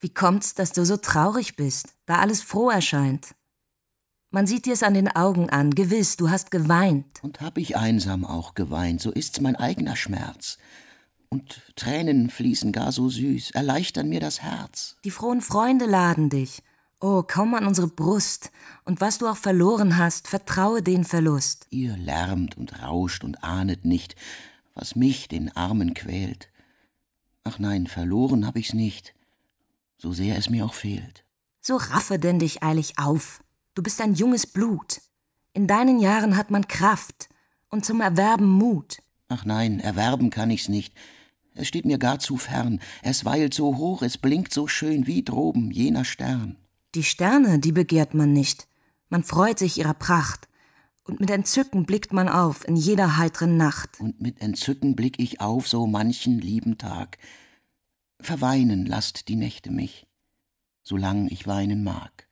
Wie kommt's, dass du so traurig bist, da alles froh erscheint? Man sieht dir's an den Augen an, gewiss, du hast geweint. Und hab ich einsam auch geweint, so ist's mein eigener Schmerz. Und Tränen fließen gar so süß, erleichtern mir das Herz. Die frohen Freunde laden dich. Oh, kaum an unsere Brust. Und was du auch verloren hast, vertraue den Verlust. Ihr lärmt und rauscht und ahnet nicht, was mich, den Armen, quält. Ach nein, verloren hab ich's nicht so sehr es mir auch fehlt. So raffe denn dich eilig auf. Du bist ein junges Blut. In deinen Jahren hat man Kraft und zum Erwerben Mut. Ach nein, erwerben kann ich's nicht. Es steht mir gar zu fern. Es weilt so hoch, es blinkt so schön wie droben jener Stern. Die Sterne, die begehrt man nicht. Man freut sich ihrer Pracht. Und mit Entzücken blickt man auf in jeder heiteren Nacht. Und mit Entzücken blick ich auf so manchen lieben Tag Verweinen lasst die Nächte mich, solang ich weinen mag.